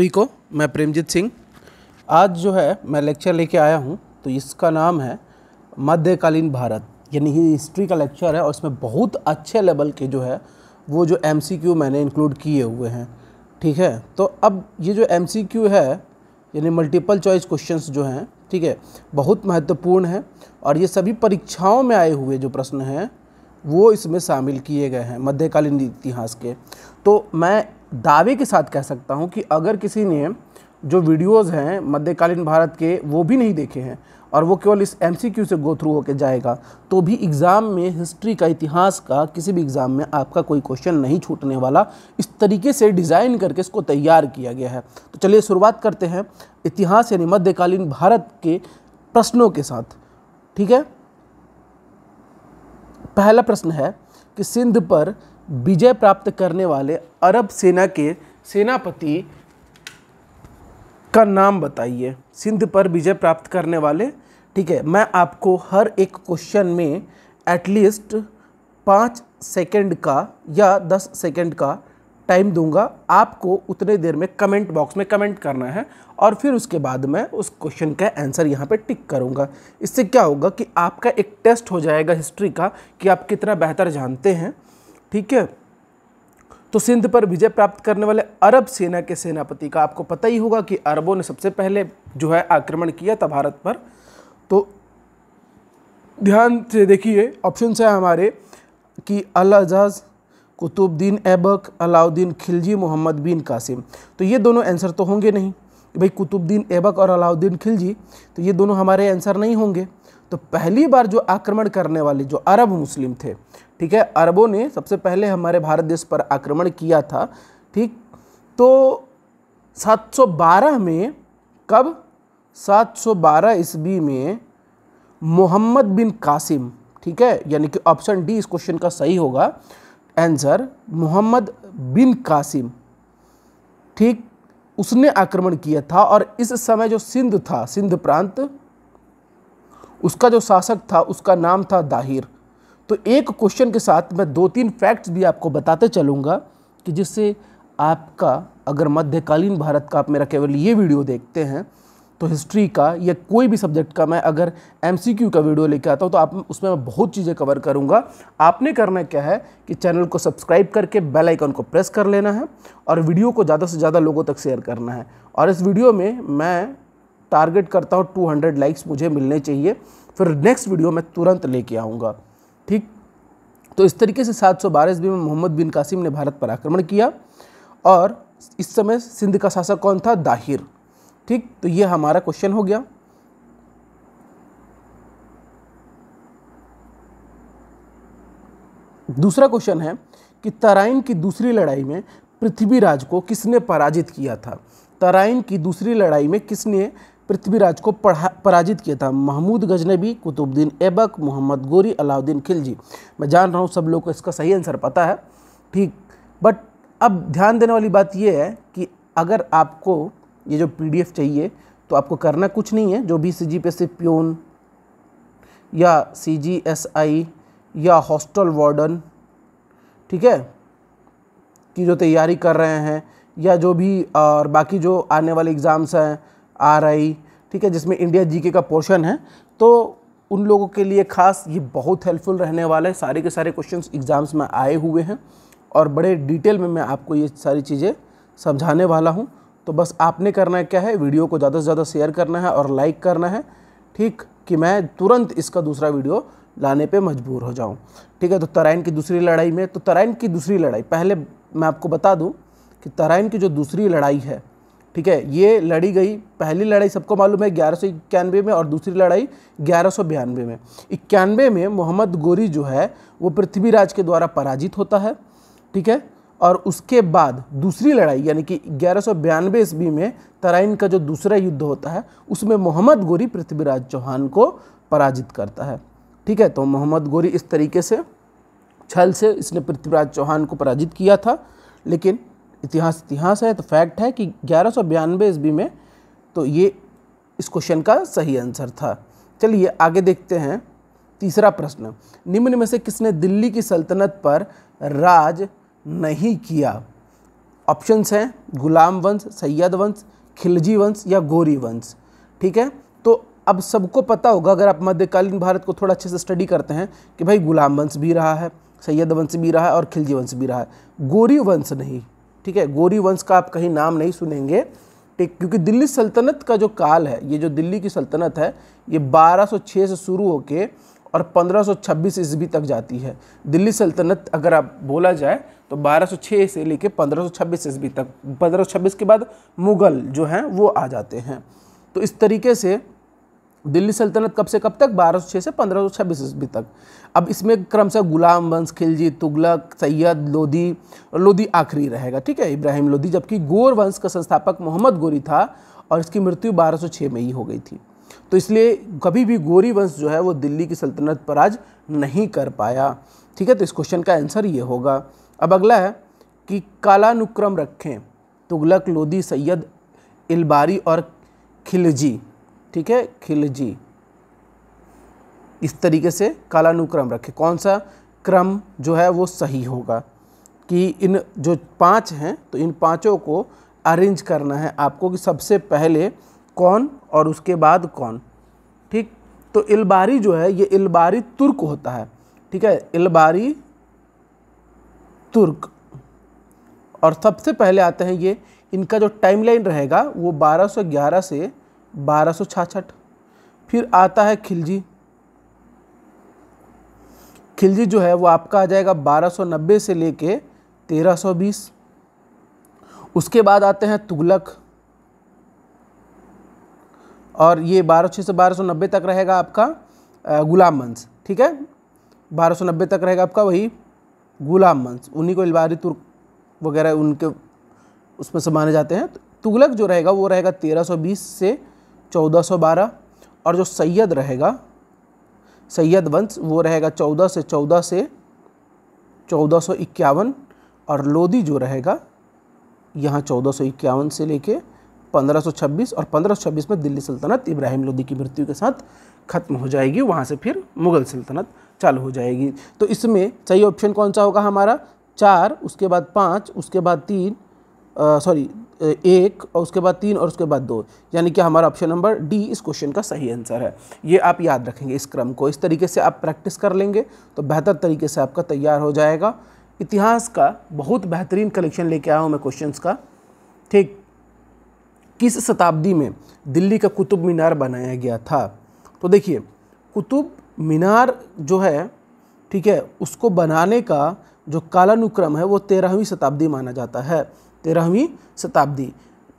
सभी को मैं प्रेमजीत सिंह आज जो है मैं लेक्चर लेके आया हूँ तो इसका नाम है मध्यकालीन भारत यानी हिस्ट्री का लेक्चर है और इसमें बहुत अच्छे लेवल के जो है वो जो एम मैंने इंक्लूड किए हुए हैं ठीक है तो अब ये जो एम है यानी मल्टीपल चॉइस क्वेश्चंस जो हैं ठीक है बहुत महत्वपूर्ण है और ये सभी परीक्षाओं में आए हुए जो प्रश्न हैं वो इसमें शामिल किए गए हैं मध्यकालीन इतिहास के तो मैं दावे के साथ कह सकता हूँ कि अगर किसी ने जो वीडियोस हैं मध्यकालीन भारत के वो भी नहीं देखे हैं और वो केवल इस एम से गो थ्रू होकर जाएगा तो भी एग्ज़ाम में हिस्ट्री का इतिहास का किसी भी एग्ज़ाम में आपका कोई क्वेश्चन नहीं छूटने वाला इस तरीके से डिज़ाइन करके इसको तैयार किया गया है तो चलिए शुरुआत करते हैं इतिहास यानी मध्यकालीन भारत के प्रश्नों के साथ ठीक है पहला प्रश्न है कि सिंध पर विजय प्राप्त करने वाले अरब सेना के सेनापति का नाम बताइए सिंध पर विजय प्राप्त करने वाले ठीक है मैं आपको हर एक क्वेश्चन में एटलीस्ट पाँच सेकंड का या दस सेकंड का टाइम दूंगा आपको उतने देर में कमेंट बॉक्स में कमेंट करना है और फिर उसके बाद मैं उस क्वेश्चन का आंसर यहाँ पे टिक करूँगा इससे क्या होगा कि आपका एक टेस्ट हो जाएगा हिस्ट्री का कि आप कितना बेहतर जानते हैं ठीक है तो सिंध पर विजय प्राप्त करने वाले अरब सेना के सेनापति का आपको पता ही होगा कि अरबों ने सबसे पहले जो है आक्रमण किया था भारत पर तो ध्यान से देखिए ऑप्शन है हमारे कि अल अजाज कुतुबद्दीन ऐबक अलाउद्दीन खिलजी मोहम्मद बिन कासिम तो ये दोनों आंसर तो होंगे नहीं भाई कुतुबद्दीन ऐबक और अलाउद्दीन खिलजी तो ये दोनों हमारे आंसर नहीं होंगे तो पहली बार जो आक्रमण करने वाले जो अरब मुस्लिम थे ठीक है अरबों ने सबसे पहले हमारे भारत देश पर आक्रमण किया था ठीक तो 712 में कब 712 ईस्वी में मोहम्मद बिन कासिम ठीक है यानी कि ऑप्शन डी इस क्वेश्चन का सही होगा आंसर मोहम्मद बिन कासिम ठीक उसने आक्रमण किया था और इस समय जो सिंध था सिंध प्रांत उसका जो शासक था उसका नाम था दाहिर तो एक क्वेश्चन के साथ मैं दो तीन फैक्ट्स भी आपको बताते चलूँगा कि जिससे आपका अगर मध्यकालीन भारत का आप मेरा केवल ये वीडियो देखते हैं तो हिस्ट्री का या कोई भी सब्जेक्ट का मैं अगर एम का वीडियो लेके आता हूँ तो आप उसमें मैं बहुत चीज़ें कवर करूँगा आपने करना क्या है कि चैनल को सब्सक्राइब करके बेल आइकन को प्रेस कर लेना है और वीडियो को ज़्यादा से ज़्यादा लोगों तक शेयर करना है और इस वीडियो में मैं टारगेट करता हूँ 200 लाइक्स मुझे मिलने चाहिए फिर नेक्स्ट वीडियो मैं तुरंत लेके आऊँगा ठीक तो इस तरीके से सात सौ बारह ईस्वी में मोहम्मद बिन कासिम ने भारत पर आक्रमण किया और इस समय सिंध का शासक कौन था दाहिर ठीक तो ये हमारा क्वेश्चन हो गया दूसरा क्वेश्चन है कि तराइन की दूसरी लड़ाई में पृथ्वीराज को किसने पराजित किया था तराइन की दूसरी लड़ाई में किसने पृथ्वीराज को पराजित किया था महमूद गजनबी कुतुबुद्दीन ऐबक मोहम्मद गोरी अलाउद्दीन खिलजी मैं जान रहा हूँ सब लोग को इसका सही आंसर पता है ठीक बट अब ध्यान देने वाली बात यह है कि अगर आपको ये जो पी चाहिए तो आपको करना कुछ नहीं है जो भी C G P S peon या सी जी एस आई या हॉस्टल वार्डन ठीक है की जो तैयारी कर रहे हैं या जो भी और बाकी जो आने वाले एग्ज़ाम्स हैं आर आई ठीक है जिसमें इंडिया जीके का पोर्शन है तो उन लोगों के लिए खास ये बहुत हेल्पफुल रहने वाला है सारे के सारे क्वेश्चंस एग्ज़ाम्स में आए हुए हैं और बड़े डिटेल में मैं आपको ये सारी चीज़ें समझाने वाला हूँ तो बस आपने करना है क्या है वीडियो को ज़्यादा से ज़्यादा शेयर करना है और लाइक करना है ठीक कि मैं तुरंत इसका दूसरा वीडियो लाने पे मजबूर हो जाऊँ ठीक है तो तराइन की दूसरी लड़ाई में तो तराइन की दूसरी लड़ाई पहले मैं आपको बता दूँ कि तराइन की जो दूसरी लड़ाई है ठीक है ये लड़ी गई पहली लड़ाई सबको मालूम है ग्यारह सौ इक्यानवे में और दूसरी लड़ाई ग्यारह सौ बयानवे में इक्यानवे में मोहम्मद गोरी जो है वो पृथ्वीराज के द्वारा पराजित होता है ठीक है और उसके बाद दूसरी लड़ाई यानी कि ग्यारह सौ बयानवे ईस्वी में तराइन का जो दूसरा युद्ध होता है उसमें मोहम्मद गोरी पृथ्वीराज चौहान को पराजित करता है ठीक है तो मोहम्मद गोरी इस तरीके से छल से इसने पृथ्वीराज चौहान को पराजित किया था लेकिन इतिहास इतिहास है तो फैक्ट है कि ग्यारह सौ बयानबे ईस्वी में तो ये इस क्वेश्चन का सही आंसर था चलिए आगे देखते हैं तीसरा प्रश्न निम्न में से किसने दिल्ली की सल्तनत पर राज नहीं किया ऑप्शंस हैं गुलाम वंश सैयद वंश खिलजी वंश या गोरी वंश ठीक है तो अब सबको पता होगा अगर आप मध्यकालीन भारत को थोड़ा अच्छे से स्टडी करते हैं कि भाई गुलाम वंश भी रहा है सैयद वंश भी रहा है और खिलजी वंश भी रहा है गोरी वंश नहीं ठीक है गोरी वंश का आप कहीं नाम नहीं सुनेंगे ठीक क्योंकि दिल्ली सल्तनत का जो काल है ये जो दिल्ली की सल्तनत है ये 1206 से शुरू होके और 1526 ईस्वी तक जाती है दिल्ली सल्तनत अगर आप बोला जाए तो 1206 से लेके 1526 ईस्वी तक 1526 के बाद मुग़ल जो हैं वो आ जाते हैं तो इस तरीके से दिल्ली सल्तनत कब से कब तक 1206 से 1526 ईस्वी तक अब इसमें क्रमशः गुलाम वंश खिलजी तुगलक सैयद लोधी लोधी आखिरी रहेगा ठीक है इब्राहिम लोधी जबकि गोर वंश का संस्थापक मोहम्मद गोरी था और इसकी मृत्यु 1206 में ही हो गई थी तो इसलिए कभी भी गोरी वंश जो है वो दिल्ली की सल्तनत पर आज नहीं कर पाया ठीक है तो इस क्वेश्चन का आंसर ये होगा अब अगला है कि कालानुक्रम रखें तुगलक लोधी सैयद इलबारी और खिलजी ठीक है खिलजी इस तरीके से कालानुक्रम रखें कौन सा क्रम जो है वो सही होगा कि इन जो पांच हैं तो इन पांचों को अरेंज करना है आपको कि सबसे पहले कौन और उसके बाद कौन ठीक तो इलबारी जो है ये इलबारी तुर्क होता है ठीक है इलबारी तुर्क और सबसे पहले आते हैं ये इनका जो टाइमलाइन रहेगा वो 1211 से बारह फिर आता है खिलजी खिलजी जो है वो आपका आ जाएगा 1290 से लेके 1320 उसके बाद आते हैं तुगलक और ये बारह से बारह सौ नब्बे तक रहेगा आपका गुलाम मंस ठीक है बारह सौ नब्बे तक रहेगा आपका वही गुलाम मंस उन्हीं को इलबारी तुर्क वगैरह उनके उसमें से माने जाते हैं तुगलक जो रहेगा वो रहेगा तेरह सौ बीस से 1412 और जो सैयद रहेगा सैयद वंश वो रहेगा चौदह से चौदह से चौदह सौ इक्यावन और लोदी जो रहेगा यहाँ चौदह सौ इक्यावन से लेके 1526 और 1526 में दिल्ली सल्तनत इब्राहिम लोदी की मृत्यु के साथ ख़त्म हो जाएगी वहाँ से फिर मुग़ल सल्तनत चालू हो जाएगी तो इसमें सही ऑप्शन कौन सा होगा हमारा चार उसके बाद पाँच उसके बाद तीन सॉरी एक और उसके बाद तीन और उसके बाद दो यानी कि हमारा ऑप्शन नंबर डी इस क्वेश्चन का सही आंसर है ये आप याद रखेंगे इस क्रम को इस तरीके से आप प्रैक्टिस कर लेंगे तो बेहतर तरीके से आपका तैयार हो जाएगा इतिहास का बहुत बेहतरीन कलेक्शन लेके आया हूँ मैं क्वेश्चंस का ठीक किस शताब्दी में दिल्ली का कुतुब मीनार बनाया गया था तो देखिए कुतुब मीनार जो है ठीक है उसको बनाने का जो कालानुक्रम है वो तेरहवीं शताब्दी माना जाता है तेरहवीं शताब्दी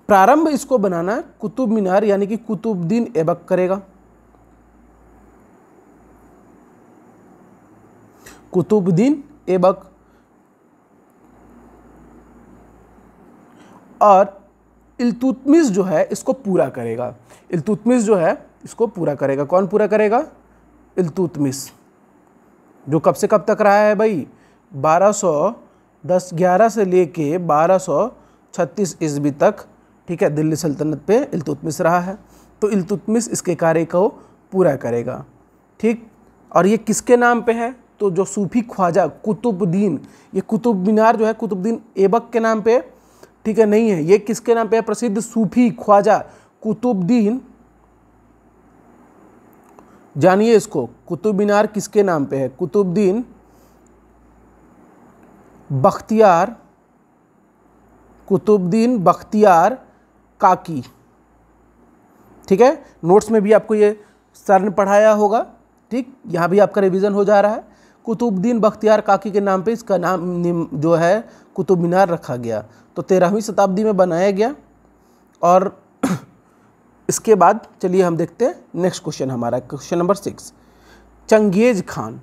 प्रारंभ इसको बनाना कुतुब मीनार यानी कि कुतुबद्दीन ऐबक करेगा कुतुबद्दीन ऐबक और इल्तुतमिस जो है इसको पूरा करेगा इल्तुतमिस जो है इसको पूरा करेगा कौन पूरा करेगा इल्तुतमिस जो कब से कब तक रहा है भाई बारह दस ग्यारह से ले कर बारह सौ छत्तीस ईस्वी तक ठीक है दिल्ली सल्तनत पे इल्तुतमिस रहा है तो इल्तुतमिस इसके कार्य को पूरा करेगा ठीक और ये किसके नाम पे है तो जो सूफी ख्वाजा कुतुबुद्दीन ये कुतुब मीनार जो है कुतुबुद्दीन ऐबक के नाम पे ठीक है नहीं है ये किसके नाम पे है प्रसिद्ध सूफी ख्वाजा कुतुबुद्दीन जानिए इसको कुतुब मीनार किसके नाम पे है कुतुबुद्दीन बख्तियार कुतुबद्दीन बख्तियार काकी ठीक है नोट्स में भी आपको ये सर ने पढ़ाया होगा ठीक यहाँ भी आपका रिवीजन हो जा रहा है कुतुबद्दीन बख्तियार काकी के नाम पे इसका नाम जो है कुतुब मीनार रखा गया तो तेरहवीं शताब्दी में बनाया गया और इसके बाद चलिए हम देखते हैं नेक्स्ट क्वेश्चन हमारा question number six Changez Khan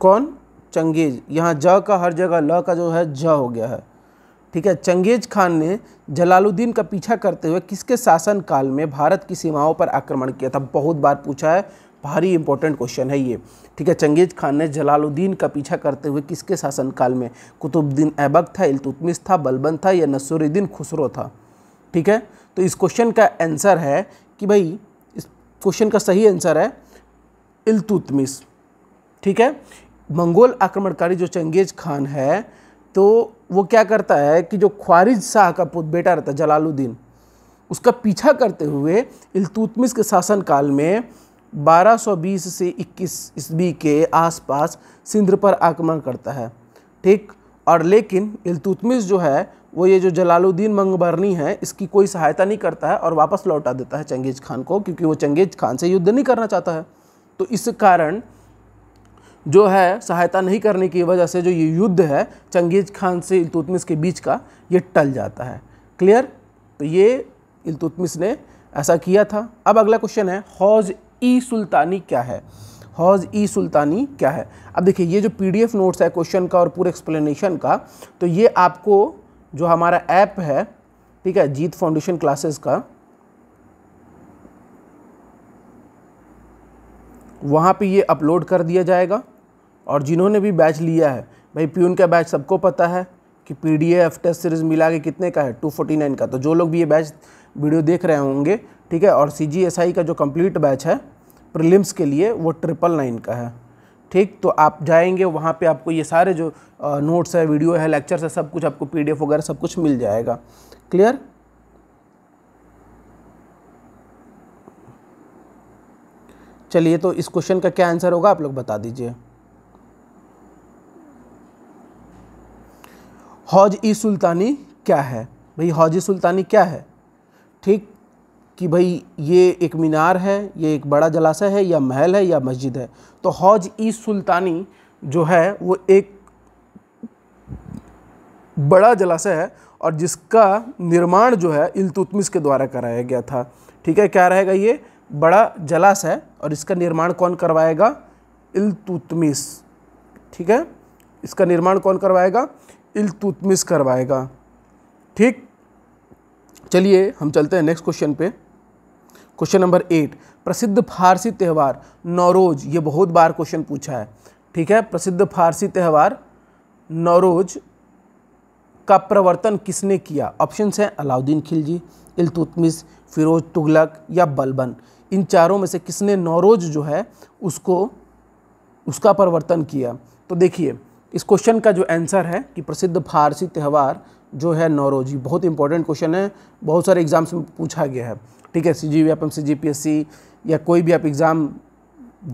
कौन चंगेज यहाँ ज का हर जगह ल का जो है ज हो गया है ठीक है चंगेज खान ने जलालुद्दीन का पीछा करते हुए किसके शासन काल में भारत की सीमाओं पर आक्रमण किया था बहुत बार पूछा है भारी इंपॉर्टेंट क्वेश्चन है ये ठीक है चंगेज खान ने जलालुद्दीन का पीछा करते हुए किसके शासनकाल में कुतुबुद्दीन ऐबक था इलतुतमिस था बलबन था या नसरुद्दीन खुसरो था ठीक है तो इस क्वेश्चन का आंसर है कि भाई इस क्वेश्चन का सही आंसर है इलतुतमिस ठीक है मंगोल आक्रमणकारी जो चंगेज खान है तो वो क्या करता है कि जो ख्वारिज शाह का पुत बेटा रहता है जलालुद्दीन उसका पीछा करते हुए इलतुतमिस के शासनकाल में 1220 से 21 ईस्वी के आसपास सिंध पर आक्रमण करता है ठीक और लेकिन इलतुतमिस जो है वो ये जो जलालुद्दीन मंगबरनी है इसकी कोई सहायता नहीं करता है और वापस लौटा देता है चंगेज खान को क्योंकि वो चंगेज खान से युद्ध नहीं करना चाहता है तो इस कारण जो है सहायता नहीं करने की वजह से जो ये युद्ध है चंगेज़ खान से इलतुतमिस के बीच का ये टल जाता है क्लियर तो ये इलतुतमिस ने ऐसा किया था अब अगला क्वेश्चन है हौज ई सुल्तानी क्या है हौज ई सुल्तानी क्या है अब देखिए ये जो पीडीएफ नोट्स है क्वेश्चन का और पूरे एक्सप्लेनेशन का तो ये आपको जो हमारा ऐप है ठीक है जीत फाउंडेशन क्लासेस का वहाँ पे ये अपलोड कर दिया जाएगा और जिन्होंने भी बैच लिया है भाई प्यून का बैच सबको पता है कि P D F test series मिला के कितने का है टू फोर्टी नाइन का तो जो लोग भी ये बैच वीडियो देख रहे होंगे ठीक है और सी जी एस आई का जो कम्प्लीट बैच है प्रिलिम्स के लिए वो ट्रिपल नाइन का है ठीक तो आप जाएंगे वहाँ पे आपको ये सारे जो नोट्स है वीडियो है लेक्चर्स है सब कुछ आपको एफ वगैरह सब कुछ मिल जाएगा क्लियर चलिए तो इस क्वेश्चन का क्या आंसर होगा आप लोग बता दीजिए हौज ई सुल्तानी क्या है भाई हौज सुल्तानी क्या है ठीक कि भाई ये एक मीनार है ये एक बड़ा जलाशय है या महल है या मस्जिद है तो हौज ई सुल्तानी जो है वो एक बड़ा जलाशय है और जिसका निर्माण जो है इल्तुतमिस के द्वारा कराया गया था ठीक है क्या रहेगा ये बड़ा जलाशय और इसका निर्माण कौन करवाएगा इल्तुतमिस ठीक है इसका निर्माण कौन करवाएगा इलतुतमिस करवाएगा ठीक चलिए हम चलते हैं नेक्स्ट क्वेश्चन पे क्वेश्चन नंबर एट प्रसिद्ध फारसी त्यौहार नौरोज ये बहुत बार क्वेश्चन पूछा है ठीक है प्रसिद्ध फारसी त्यौहार नौरोज का प्रवर्तन किसने किया ऑप्शन हैं अलाउद्दीन खिलजी इलतुतमिस फिरोज तुगलक या बलबन इन चारों में से किसने नौरोज जो है उसको उसका परिवर्तन किया तो देखिए इस क्वेश्चन का जो आंसर है कि प्रसिद्ध फारसी त्यौहार जो है नौरोजी बहुत इंपॉर्टेंट क्वेश्चन है बहुत सारे एग्ज़ाम्स में पूछा गया है ठीक है सी जी आप जी पी या कोई भी आप एग्ज़ाम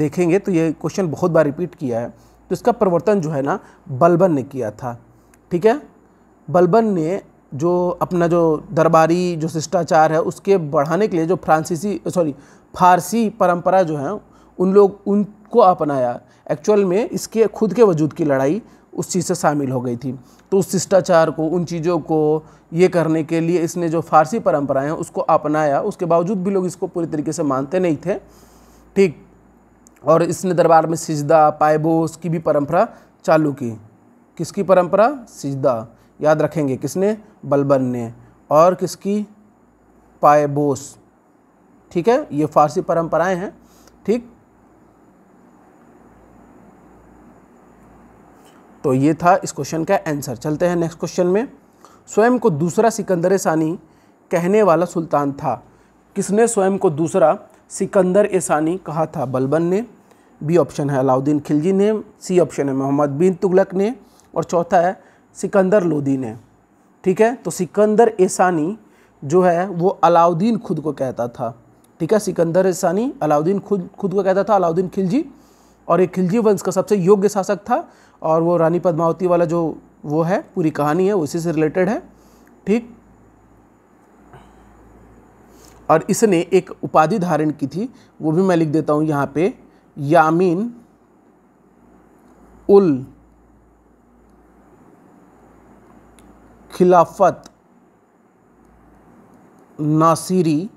देखेंगे तो ये क्वेश्चन बहुत बार रिपीट किया है तो इसका प्रवर्तन जो है ना बलबन ने किया था ठीक है बलबन ने जो अपना जो दरबारी जो शिष्टाचार है उसके बढ़ाने के लिए जो फ्रांसीसी सॉरी फारसी परंपरा जो है उन लोग उनको अपनाया एक्चुअल में इसके खुद के वजूद की लड़ाई उस चीज़ से शामिल हो गई थी तो उस शिष्टाचार को उन चीज़ों को ये करने के लिए इसने जो फारसी परंपराएं हैं उसको अपनाया उसके बावजूद भी लोग इसको पूरी तरीके से मानते नहीं थे ठीक और इसने दरबार में सिजदा पायबोस की भी परंपरा चालू की किसकी परंपरा सिजदा याद रखेंगे किसने बलबन ने और किसकी पायबोस ठीक है ये फारसी परंपराएं हैं ठीक तो ये था इस क्वेश्चन का आंसर चलते हैं नेक्स्ट क्वेश्चन में स्वयं को दूसरा सिकंदर सानी कहने वाला सुल्तान था किसने स्वयं को दूसरा सिकंदर सानी कहा था बलबन ने बी ऑप्शन है अलाउद्दीन खिलजी ने सी ऑप्शन है मोहम्मद बिन तुगलक ने और चौथा है सिकंदर लोदी ने ठीक है तो सिकंदर एसानी जो है वो अलाउद्दीन खुद को कहता था ठीक है सिकंदर एसानी अलाउद्दीन खुद खुद को कहता था अलाउद्दीन खिलजी और एक खिलजी वंश का सबसे योग्य शासक था और वो रानी पद्मावती वाला जो वो है पूरी कहानी है उसी से रिलेटेड है ठीक और इसने एक उपाधि धारण की थी वो भी मैं लिख देता हूँ यहाँ पे यामीन उल खिलाफत नासिरी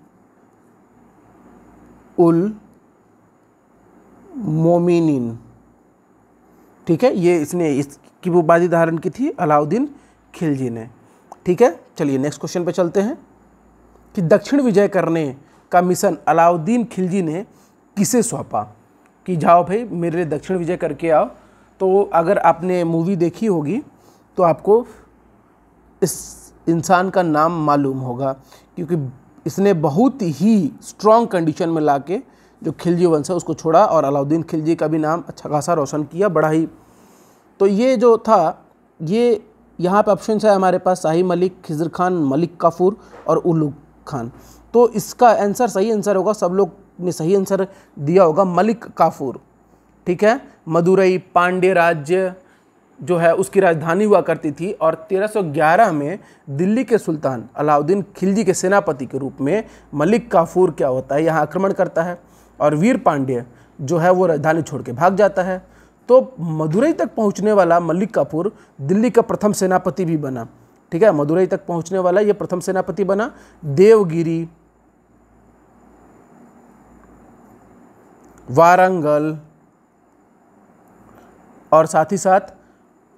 उल मोमिनिन ठीक है ये इसने इसकी वो बाजी धारण की थी अलाउद्दीन खिलजी ने ठीक है चलिए नेक्स्ट क्वेश्चन पे चलते हैं कि दक्षिण विजय करने का मिशन अलाउद्दीन खिलजी ने किसे सौंपा कि जाओ भाई मेरे लिए दक्षिण विजय करके आओ तो अगर आपने मूवी देखी होगी तो आपको इस इंसान का नाम मालूम होगा क्योंकि इसने बहुत ही स्ट्रॉन्ग कंडीशन में ला के जो खिलजी वंश है उसको छोड़ा और अलाउद्दीन खिलजी का भी नाम अच्छा खासा रोशन किया बड़ा ही तो ये जो था ये यहाँ पे ऑप्शन है हमारे पास शाही मलिक खिजर खान मलिक काफूर और उलू खान तो इसका आंसर सही आंसर होगा सब लोग ने सही आंसर दिया होगा मलिक काफूर ठीक है मदुरई पांडे राज्य जो है उसकी राजधानी हुआ करती थी और 1311 में दिल्ली के सुल्तान अलाउद्दीन खिलजी के सेनापति के रूप में मलिक काफूर क्या होता है यहाँ आक्रमण करता है और वीर पांड्य जो है वो राजधानी छोड़ के भाग जाता है तो मदुरई तक पहुंचने वाला मल्लिक कापुर दिल्ली का प्रथम सेनापति भी बना ठीक है मदुरई तक पहुंचने वाला ये प्रथम सेनापति बना देवगिरी वारंगल और साथ ही साथ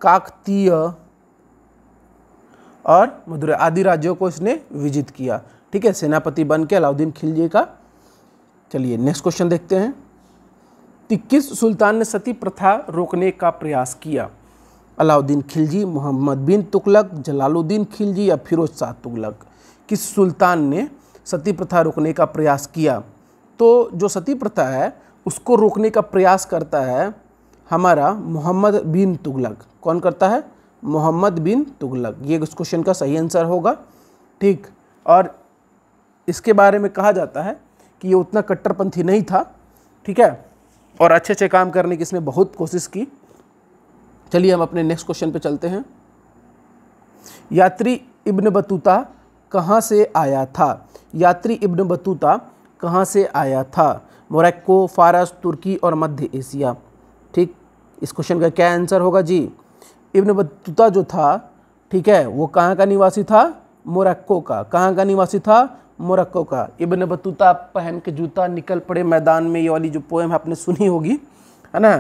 काकतीय और मदुरई आदि राज्यों को इसने विजित किया ठीक है सेनापति बन के अलाउद्दीन खिलजी का चलिए नेक्स्ट क्वेश्चन देखते हैं कि किस सुल्तान ने सती प्रथा रोकने का प्रयास किया अलाउद्दीन खिलजी मोहम्मद बिन तुगलक जलालुद्दीन खिलजी या फिरोज शाह तुगलक किस सुल्तान ने सती प्रथा रोकने का प्रयास किया तो जो सती प्रथा है उसको रोकने का प्रयास करता है हमारा मोहम्मद बिन तुगलक कौन करता है मोहम्मद बिन तुगलक ये इस क्वेश्चन का सही आंसर होगा ठीक और इसके बारे में कहा जाता है कि ये उतना कट्टरपंथी नहीं था ठीक है और अच्छे अच्छे काम करने की इसने बहुत कोशिश की चलिए हम अपने नेक्स्ट क्वेश्चन पे चलते हैं यात्री इब्न बतूता कहाँ से आया था यात्री इब्न बतूता कहाँ से आया था मोरक्को फारस तुर्की और मध्य एशिया ठीक इस क्वेश्चन का क्या आंसर होगा जी इब्न बतूता जो था ठीक है वो कहाँ का निवासी था मोरक्को का कहाँ का निवासी था मोरक्को का इबन बतूता पहन के जूता निकल पड़े मैदान में ये वाली जो पोएम आपने सुनी होगी है ना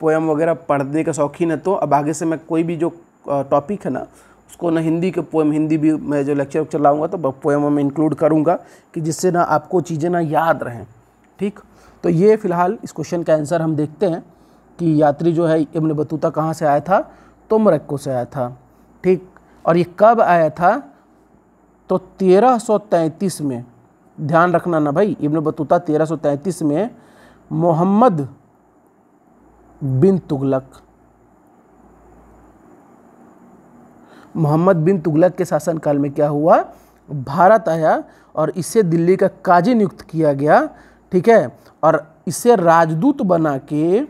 पोएम वगैरह पढ़ने का शौकीन है तो अब आगे से मैं कोई भी जो टॉपिक है ना उसको ना हिंदी के पोएम हिंदी भी मैं जो लेक्चर चलाऊँगा तो पोएम में इंक्लूड करूँगा कि जिससे ना आपको चीज़ें ना याद रहें ठीक तो ये फ़िलहाल इस क्वेश्चन का आंसर हम देखते हैं कि यात्री जो है इबन बतूता कहाँ से आया था तो मुरक्को से आया था ठीक और ये कब आया था तो 1333 में ध्यान रखना ना भाई इब्न बतूता 1333 में मोहम्मद बिन तुगलक मोहम्मद बिन तुगलक के शासनकाल में क्या हुआ भारत आया और इसे दिल्ली का काजी नियुक्त किया गया ठीक है और इसे राजदूत बना के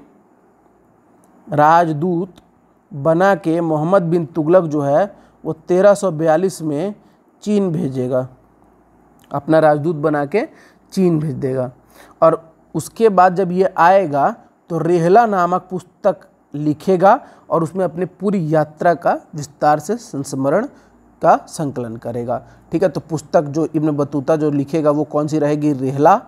राजदूत बना के मोहम्मद बिन तुगलक जो है वो 1342 में चीन भेजेगा अपना राजदूत बना के चीन भेज देगा और उसके बाद जब ये आएगा तो रेहला नामक पुस्तक लिखेगा और उसमें अपने पूरी यात्रा का विस्तार से संस्मरण का संकलन करेगा ठीक है तो पुस्तक जो इब्न बतूता जो लिखेगा वो कौन सी रहेगी रेहला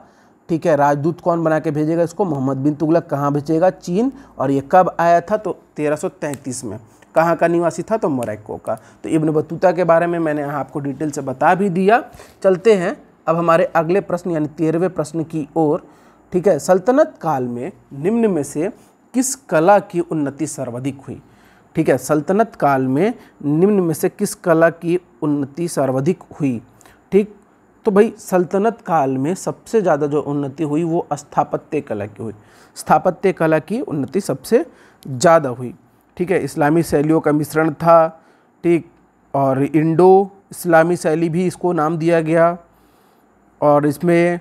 ठीक है राजदूत कौन बना के भेजेगा इसको मोहम्मद बिन तुगलक कहाँ भेजेगा चीन और ये कब आया था तो 1333 में कहाँ का निवासी था तो मोरक्को का तो इब्न बतूता के बारे में मैंने आपको डिटेल से बता भी दिया चलते हैं अब हमारे अगले प्रश्न यानी तेरहवें प्रश्न की ओर ठीक है सल्तनत काल में निम्न में से किस कला की उन्नति सर्वाधिक हुई ठीक है सल्तनत काल में निम्न में से किस कला की उन्नति सर्वाधिक हुई ठीक तो भाई सल्तनत काल में सबसे ज़्यादा जो उन्नति हुई वो स्थापत्य कला की हुई स्थापत्य कला की उन्नति सबसे ज़्यादा हुई ठीक है इस्लामी शैलियों का मिश्रण था ठीक और इंडो इस्लामी शैली भी इसको नाम दिया गया और इसमें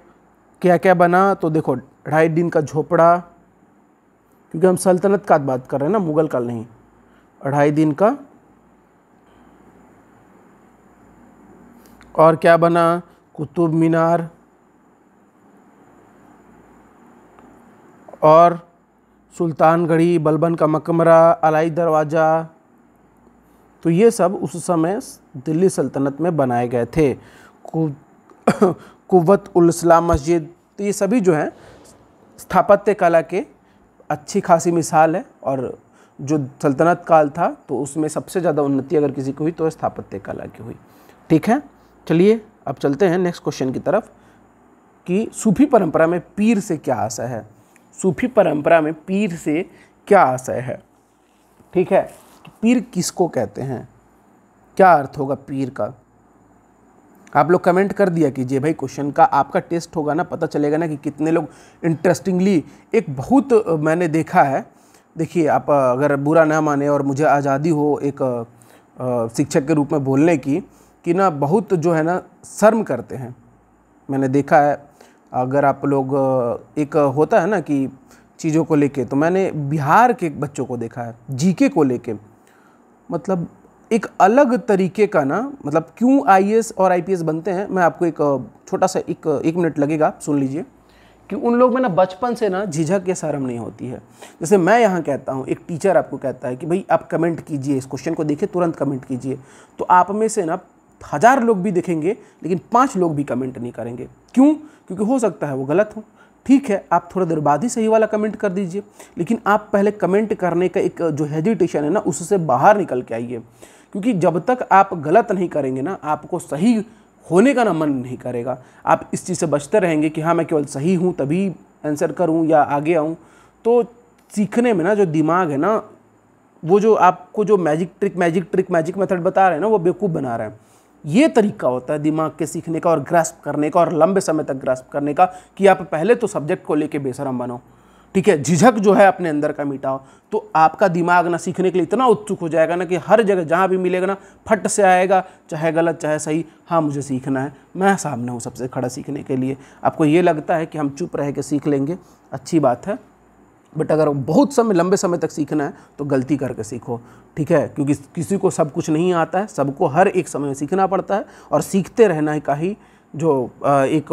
क्या क्या बना तो देखो ढाई दिन का झोपड़ा क्योंकि हम सल्तनत का बात कर रहे हैं ना मुग़ल काल नहीं अढ़ाई दिन का और क्या बना कुतुब मीनार और सुल्तानगढ़ी बलबन का मकमरा अलाई दरवाज़ा तो ये सब उस समय दिल्ली सल्तनत में बनाए गए थे कुत उलस्लाम मस्जिद तो ये सभी जो हैं स्थापत्य कला के अच्छी खासी मिसाल है और जो सल्तनत काल था तो उसमें सबसे ज़्यादा उन्नति अगर किसी की हुई तो स्थापत्य कला की हुई ठीक है चलिए अब चलते हैं नेक्स्ट क्वेश्चन की तरफ कि सूफी परंपरा में पीर से क्या आशा है सूफी परंपरा में पीर से क्या आशय है ठीक है पीर किसको कहते हैं क्या अर्थ होगा पीर का आप लोग कमेंट कर दिया कीजिए भाई क्वेश्चन का आपका टेस्ट होगा ना पता चलेगा ना कि कितने लोग इंटरेस्टिंगली एक बहुत मैंने देखा है देखिए आप अगर बुरा ना माने और मुझे आज़ादी हो एक शिक्षक के रूप में बोलने की कि ना बहुत जो है ना शर्म करते हैं मैंने देखा है अगर आप लोग एक होता है ना कि चीज़ों को लेके तो मैंने बिहार के बच्चों को देखा है जीके को लेके मतलब एक अलग तरीके का ना मतलब क्यों आई और आई बनते हैं मैं आपको एक छोटा सा एक एक मिनट लगेगा सुन लीजिए कि उन लोग में ना बचपन से ना झिझक या शर्म नहीं होती है जैसे मैं यहाँ कहता हूँ एक टीचर आपको कहता है कि भाई आप कमेंट कीजिए इस क्वेश्चन को देखिए तुरंत कमेंट कीजिए तो आप में से ना हज़ार लोग भी देखेंगे लेकिन पाँच लोग भी कमेंट नहीं करेंगे क्यों क्योंकि हो सकता है वो गलत हो ठीक है आप थोड़ा देर बाद ही सही वाला कमेंट कर दीजिए लेकिन आप पहले कमेंट करने का एक जो हेजिटेशन है ना उससे बाहर निकल के आइए क्योंकि जब तक आप गलत नहीं करेंगे ना आपको सही होने का ना मन नहीं करेगा आप इस चीज़ से बचते रहेंगे कि हाँ मैं केवल सही हूँ तभी आंसर करूँ या आगे आऊँ तो सीखने में ना जो दिमाग है ना वो जो आपको जो magic trick magic trick magic method बता रहे हैं ना वो बेवकूफ़ बना रहे हैं ये तरीका होता है दिमाग के सीखने का और ग्रास्प करने का और लंबे समय तक ग्रास्प करने का कि आप पहले तो सब्जेक्ट को लेके बेसरम बनो ठीक है झिझक जो है अपने अंदर का मिटाओ तो आपका दिमाग ना सीखने के लिए इतना उत्सुक हो जाएगा ना कि हर जगह जहाँ भी मिलेगा ना फट से आएगा चाहे गलत चाहे सही हाँ मुझे सीखना है मैं सामने हूँ सबसे खड़ा सीखने के लिए आपको ये लगता है कि हम चुप रह के सीख लेंगे अच्छी बात है बट अगर बहुत समय लंबे समय तक सीखना है तो गलती करके सीखो ठीक है क्योंकि किसी को सब कुछ नहीं आता है सबको हर एक समय में सीखना पड़ता है और सीखते रहना का ही जो एक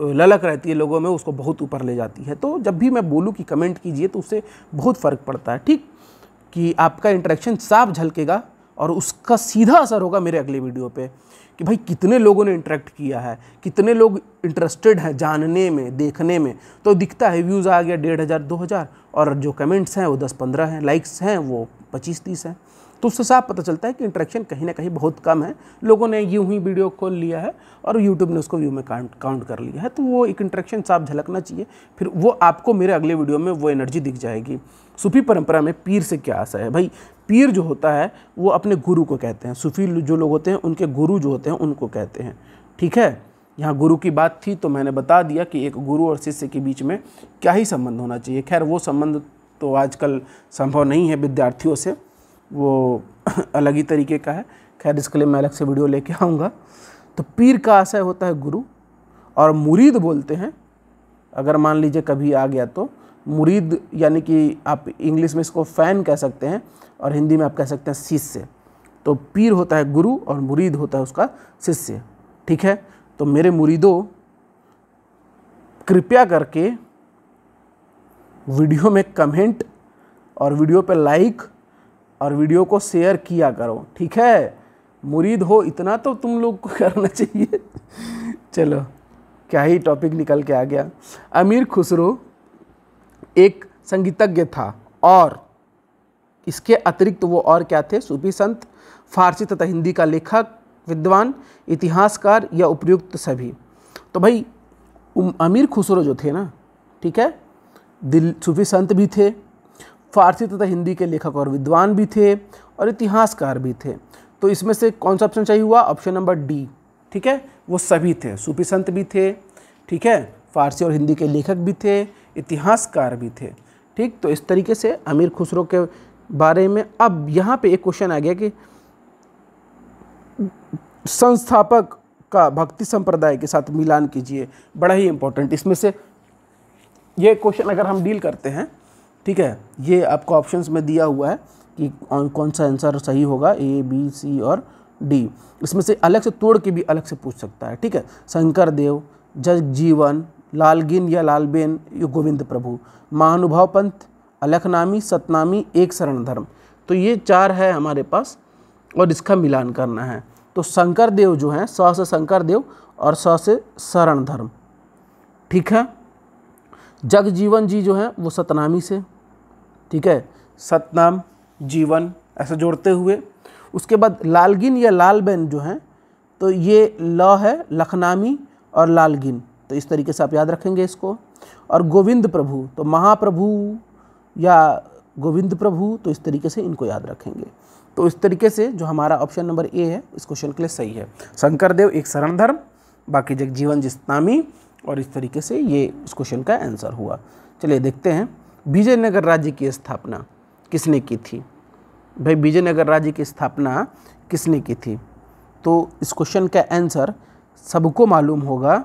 ललक रहती है लोगों में उसको बहुत ऊपर ले जाती है तो जब भी मैं बोलूँ कि कमेंट कीजिए तो उससे बहुत फ़र्क पड़ता है ठीक कि आपका इंटरेक्शन साफ झलकेगा और उसका सीधा असर होगा मेरे अगले वीडियो पे कि भाई कितने लोगों ने इंटरेक्ट किया है कितने लोग इंटरेस्टेड हैं जानने में देखने में तो दिखता है व्यूज़ आ गया डेढ़ हज़ार दो हज़ार और जो कमेंट्स हैं वो दस पंद्रह हैं लाइक्स हैं वो पच्चीस तीस हैं तो उससे साफ पता चलता है कि इंट्रैक्शन कहीं ना कहीं बहुत कम है लोगों ने यूँ ही वीडियो खोल लिया है और यूट्यूब ने उसको व्यू में काउंट काउंट कर लिया है तो वो एक इंट्रैक्शन साफ झलकना चाहिए फिर वो आपको मेरे अगले वीडियो में वो एनर्जी दिख जाएगी सूफी परंपरा में पीर से क्या आशा है भाई पीर जो होता है वो अपने गुरु को कहते हैं सूफ़ी जो लोग होते हैं उनके गुरु जो होते हैं उनको कहते हैं ठीक है यहाँ गुरु की बात थी तो मैंने बता दिया कि एक गुरु और शिष्य के बीच में क्या ही संबंध होना चाहिए खैर वो संबंध तो आजकल संभव नहीं है विद्यार्थियों से वो अलग ही तरीके का है खैर इसके लिए मैं अलग से वीडियो लेके आऊँगा तो पीर का आशय होता है गुरु और मुरीद बोलते हैं अगर मान लीजिए कभी आ गया तो मुरीद यानी कि आप इंग्लिश में इसको फ़ैन कह सकते हैं और हिंदी में आप कह सकते हैं शिष्य तो पीर होता है गुरु और मुरीद होता है उसका शिष्य ठीक है तो मेरे मुरीदों कृपया करके वीडियो में कमेंट और वीडियो पे लाइक और वीडियो को शेयर किया करो ठीक है मुरीद हो इतना तो तुम लोग को करना चाहिए चलो क्या ही टॉपिक निकल के आ गया अमीर खुसरो एक संगीतज्ञ था और इसके अतिरिक्त वो और क्या थे सूफी संत फारसी तथा हिंदी का लेखक विद्वान इतिहासकार या उपयुक्त सभी तो भाई अमीर खुसरो जो थे ना ठीक है दिल सूफी संत भी थे फारसी तथा हिंदी के लेखक और विद्वान भी थे और इतिहासकार भी थे तो इसमें से कौन सा ऑप्शन चाहिए हुआ ऑप्शन नंबर डी ठीक है वो सभी थे सूफी संत भी थे ठीक है फारसी और हिंदी के लेखक भी थे इतिहासकार भी थे ठीक तो इस तरीके से अमीर खुसरो के बारे में अब यहाँ पे एक क्वेश्चन आ गया कि संस्थापक का भक्ति संप्रदाय के साथ मिलान कीजिए बड़ा ही इम्पोर्टेंट इसमें से ये क्वेश्चन अगर हम डील करते हैं ठीक है ये आपको ऑप्शंस में दिया हुआ है कि कौन सा आंसर सही होगा ए बी सी और डी इसमें से अलग से तोड़ के भी अलग से पूछ सकता है ठीक है शंकर देव जग जीवन लालगिन या लालबेन ये गोविंद प्रभु महानुभाव पंथ अलखनामी सतनामी एक शरण धर्म तो ये चार है हमारे पास और इसका मिलान करना है तो शंकर देव जो हैं स से शंकर देव और स से शरण धर्म ठीक है जग जीवन जी जो है वो सतनामी से ठीक है सतनाम जीवन ऐसे जोड़ते हुए उसके बाद लालगिन या लालबेन जो हैं तो ये ल है लखनामी और लालगिन तो इस तरीके से आप याद रखेंगे इसको और गोविंद प्रभु तो महाप्रभु या गोविंद प्रभु तो इस तरीके से इनको याद रखेंगे तो इस तरीके से जो हमारा ऑप्शन नंबर ए है इस क्वेश्चन के लिए सही है शंकर देव एक शरण धर्म बाकी जगजीवन नामी और इस तरीके से ये इस क्वेश्चन का आंसर हुआ चलिए देखते हैं विजयनगर राज्य की स्थापना किसने की थी भाई विजयनगर राज्य की स्थापना किसने की थी तो इस क्वेश्चन का आंसर सबको मालूम होगा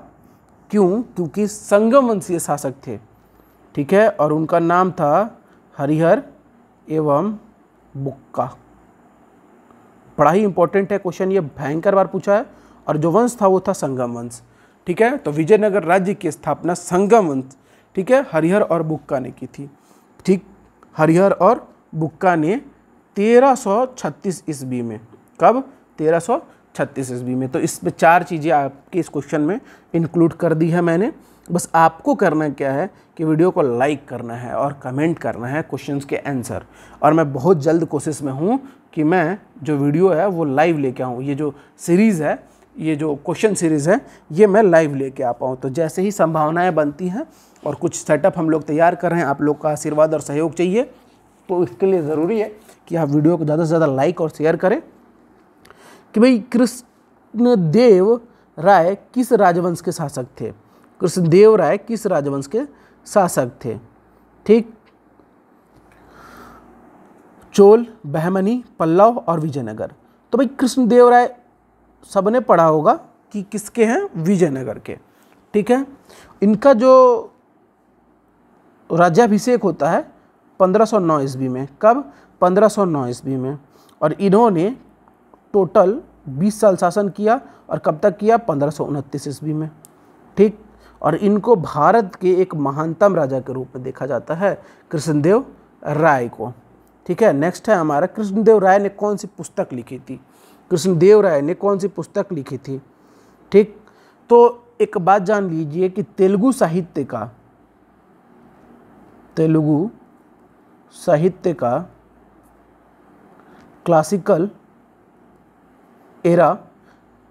क्यों क्योंकि संगम वंशीय शासक थे ठीक है और उनका नाम था हरिहर एवं बुक्का बड़ा ही इंपॉर्टेंट है क्वेश्चन ये भयंकर बार पूछा है और जो वंश था वो था संगम वंश ठीक है तो विजयनगर राज्य की स्थापना संगम वंश ठीक है हरिहर और बुक्का ने की थी ठीक हरिहर और बुक्का ने 1336 ईस्वी में कब 1336 छत्तीस एस में तो इसमें चार चीज़ें आपके इस क्वेश्चन में इंक्लूड कर दी है मैंने बस आपको करना क्या है कि वीडियो को लाइक करना है और कमेंट करना है क्वेश्चन के आंसर और मैं बहुत जल्द कोशिश में हूँ कि मैं जो वीडियो है वो लाइव लेके आऊँ ये जो सीरीज़ है ये जो क्वेश्चन सीरीज़ है ये मैं लाइव लेके आ पाऊँ तो जैसे ही संभावनाएँ बनती हैं और कुछ सेटअप हम लोग तैयार कर रहे हैं आप लोग का आशीर्वाद और सहयोग चाहिए तो इसके लिए ज़रूरी है कि आप वीडियो को ज़्यादा से ज़्यादा लाइक और शेयर करें कि भाई कृष्णदेव राय किस राजवंश के शासक थे कृष्णदेव राय किस राजवंश के शासक थे ठीक चोल बहमनी पल्लव और विजयनगर तो भाई कृष्णदेव राय सबने पढ़ा होगा कि किसके हैं विजयनगर के ठीक है इनका जो राज्याभिषेक होता है 1509 ईस्वी में कब 1509 ईस्वी में और इन्होंने टोटल 20 साल शासन किया और कब तक किया पंद्रह सौ ईस्वी में ठीक और इनको भारत के एक महानतम राजा के रूप में देखा जाता है कृष्णदेव राय को ठीक है नेक्स्ट है हमारा कृष्णदेव राय ने कौन सी पुस्तक लिखी थी कृष्णदेव राय ने कौन सी पुस्तक लिखी थी ठीक तो एक बात जान लीजिए कि तेलुगु साहित्य का तेलुगु साहित्य का क्लासिकल एरा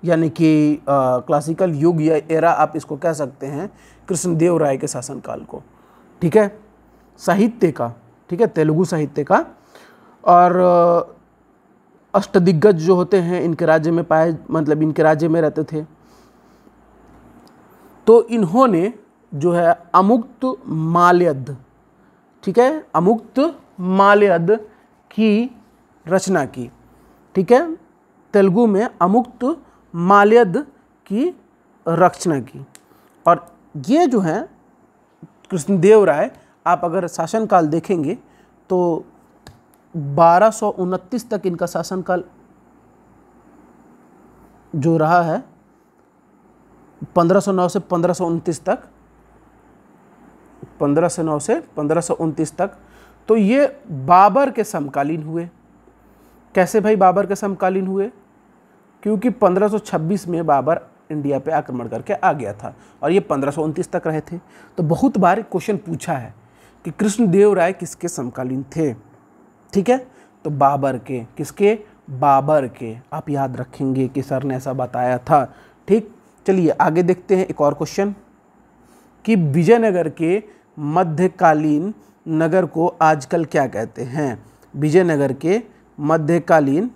यानी कि क्लासिकल युग या एरा आप इसको कह सकते हैं कृष्णदेव राय के शासनकाल को ठीक है साहित्य का ठीक है तेलुगु साहित्य का और अष्टदिग्गज जो होते हैं इनके राज्य में पाए मतलब इनके राज्य में रहते थे तो इन्होंने जो है अमुक्त माल्यद ठीक है अमुक्त माल्यद की रचना की ठीक है तेलुगु में अमुक्त माल्यद की रचना की और ये जो है कृष्णदेव राय आप अगर शासनकाल देखेंगे तो बारह तक इनका शासनकाल जो रहा है 1509 से पंद्रह तक पंद्रह सौ नौ से पंद्रह तक तो ये बाबर के समकालीन हुए कैसे भाई बाबर के समकालीन हुए क्योंकि 1526 में बाबर इंडिया पे आक्रमण करके आ गया था और ये पंद्रह तक रहे थे तो बहुत बार क्वेश्चन पूछा है कि कृष्णदेव राय किसके समकालीन थे ठीक है तो बाबर के किसके बाबर के आप याद रखेंगे कि सर ने ऐसा बताया था ठीक चलिए आगे देखते हैं एक और क्वेश्चन कि विजयनगर के मध्यकालीन नगर को आजकल क्या कहते हैं विजयनगर के मध्यकालीन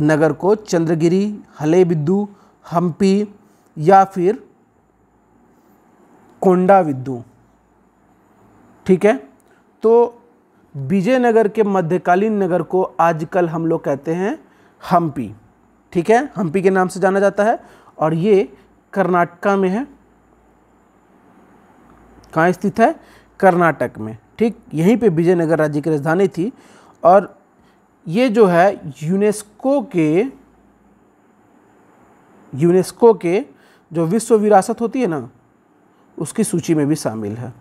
नगर को चंद्रगिरी हलेबिद्दू हम्पी या फिर कोंडाविद्दू ठीक है तो विजयनगर के मध्यकालीन नगर को आजकल हम लोग कहते हैं हम्पी ठीक है हम्पी के नाम से जाना जाता है और ये कर्नाटका में है कहाँ स्थित है कर्नाटक में ठीक यहीं पे विजयनगर राज्य की राजधानी थी और ये जो है यूनेस्को के यूनेस्को के जो विश्व विरासत होती है ना उसकी सूची में भी शामिल है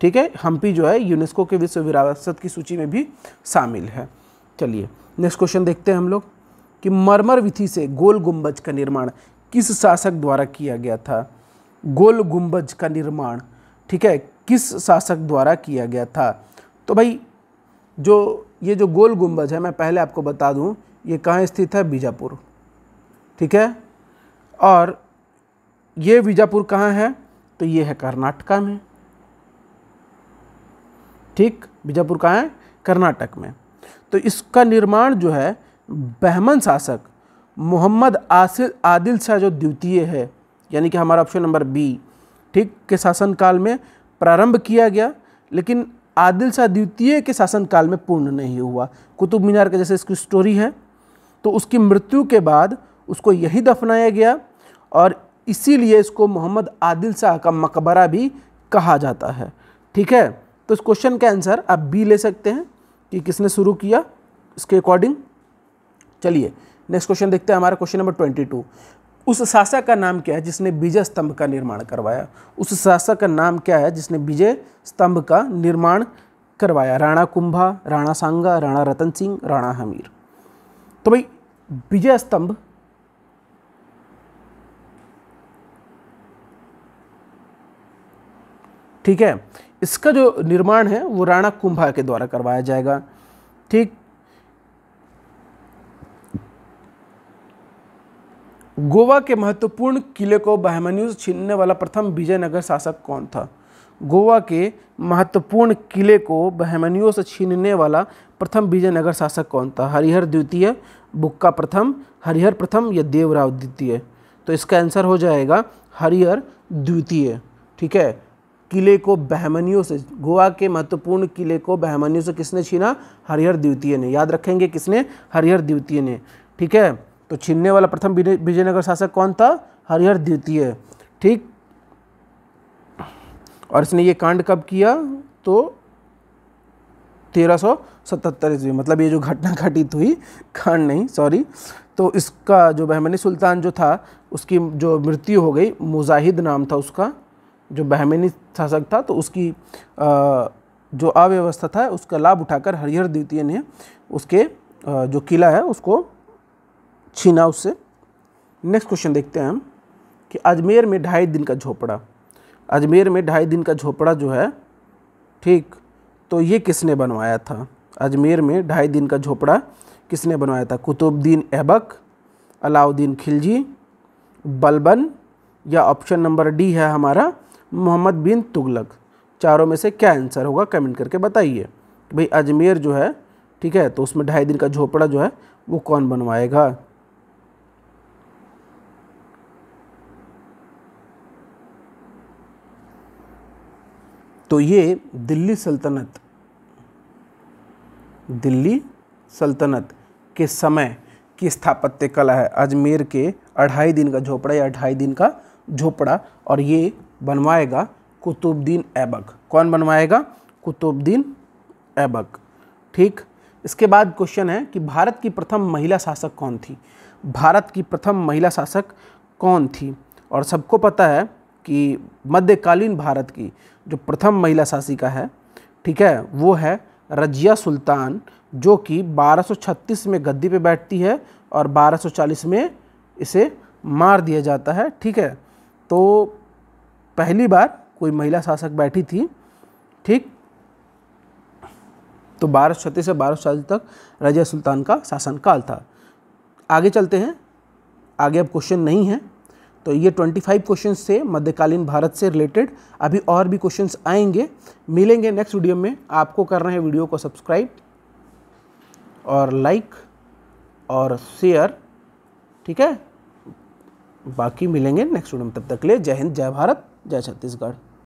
ठीक है हम्पी जो है यूनेस्को के विश्व विरासत की सूची में भी शामिल है चलिए नेक्स्ट क्वेश्चन देखते हैं हम लोग कि मरमर विधि से गोल गुंबज का निर्माण किस शासक द्वारा किया गया था गोल गुंबज का निर्माण ठीक है किस शासक द्वारा किया गया था तो भाई जो ये जो गोल गुम्बज है मैं पहले आपको बता दूं ये कहाँ स्थित है बीजापुर ठीक है और ये बीजापुर कहाँ है तो ये है कर्नाटका में ठीक बीजापुर कहाँ है कर्नाटक में तो इसका निर्माण जो है बहमन शासक मोहम्मद आसिल आदिल शाह जो द्वितीय है यानी कि हमारा ऑप्शन नंबर बी ठीक के शासनकाल में प्रारंभ किया गया लेकिन आदिल शाह द्वितीय के शासनकाल में पूर्ण नहीं हुआ कुतुब मीनार का जैसे इसकी स्टोरी है तो उसकी मृत्यु के बाद उसको यही दफनाया गया और इसीलिए इसको मोहम्मद आदिल शाह का मकबरा भी कहा जाता है ठीक है तो इस क्वेश्चन का आंसर आप बी ले सकते हैं कि किसने शुरू किया इसके अकॉर्डिंग चलिए नेक्स्ट क्वेश्चन देखते हैं हमारा क्वेश्चन नंबर ट्वेंटी टू उस शासक का नाम क्या है जिसने विजय स्तंभ का निर्माण करवाया उस शासक का नाम क्या है जिसने विजय स्तंभ का निर्माण करवाया राणा कुंभा राणा सांगा राणा रतन सिंह राणा हमीर तो भाई विजय स्तंभ ठीक है इसका जो निर्माण है वो राणा कुंभा के द्वारा करवाया जाएगा ठीक गोवा के महत्वपूर्ण किले को बहमन्यूज छीनने वाला प्रथम विजयनगर शासक कौन था गोवा के महत्वपूर्ण किले को बहमनियों से छीनने वाला प्रथम विजयनगर शासक कौन था हरिहर द्वितीय बुक्का प्रथम हरिहर प्रथम या देवराव द्वितीय तो इसका आंसर हो जाएगा हरिहर द्वितीय ठीक है किले को बहमनियों से गोवा के महत्वपूर्ण किले को बहमनियों से किसने छीना हरिहर द्वितीय ने याद रखेंगे किसने हरिहर द्वितीय ने ठीक है तो छीनने वाला प्रथम विजयनगर शासक कौन था हरिहर द्वितीय ठीक और इसने ये कांड कब किया तो तेरह सौ सतहत्तर ईस्वी मतलब ये जो घटना घटित हुई कांड नहीं सॉरी तो इसका जो बहमनी सुल्तान जो था उसकी जो मृत्यु हो गई मुजाहिद नाम था उसका जो बहमनी शासक था तो उसकी आ, जो अव्यवस्था था उसका लाभ उठाकर हरिहर द्वितीय ने उसके जो किला है उसको छीना उससे नेक्स्ट क्वेश्चन देखते हैं हम कि अजमेर में ढाई दिन का झोपड़ा अजमेर में ढाई दिन का झोपड़ा जो है ठीक तो ये किसने बनवाया था अजमेर में ढाई दिन का झोपड़ा किसने बनवाया था कुतुबद्दीन ऐबक अलाउद्दीन खिलजी बलबन या ऑप्शन नंबर डी है हमारा मोहम्मद बिन तुगलक चारों में से क्या आंसर होगा कमेंट करके बताइए भाई अजमेर जो है ठीक है तो उसमें ढाई दिन का झोपड़ा जो है वो कौन बनवाएगा तो ये दिल्ली सल्तनत दिल्ली सल्तनत के समय की स्थापत्य कला है अजमेर के अढ़ाई दिन का झोपड़ा या अढ़ाई दिन का झोपड़ा और ये बनवाएगा कुतुबद्दीन ऐबक कौन बनवाएगा कुतुबद्दीन ऐबक ठीक इसके बाद क्वेश्चन है कि भारत की प्रथम महिला शासक कौन थी भारत की प्रथम महिला शासक कौन थी और सबको पता है कि मध्यकालीन भारत की जो प्रथम महिला शासिका है ठीक है वो है रजिया सुल्तान जो कि 1236 में गद्दी पे बैठती है और 1240 में इसे मार दिया जाता है ठीक है तो पहली बार कोई महिला शासक बैठी थी ठीक तो बारह छत्तीस से बारह तक रजिया सुल्तान का शासनकाल था आगे चलते हैं आगे अब क्वेश्चन नहीं है तो ये 25 क्वेश्चन थे मध्यकालीन भारत से रिलेटेड अभी और भी क्वेश्चन आएंगे मिलेंगे नेक्स्ट वीडियो में आपको करना है वीडियो को सब्सक्राइब और लाइक और शेयर ठीक है बाकी मिलेंगे नेक्स्ट वीडियो में तब तक ले जय हिंद जय भारत जय छत्तीसगढ़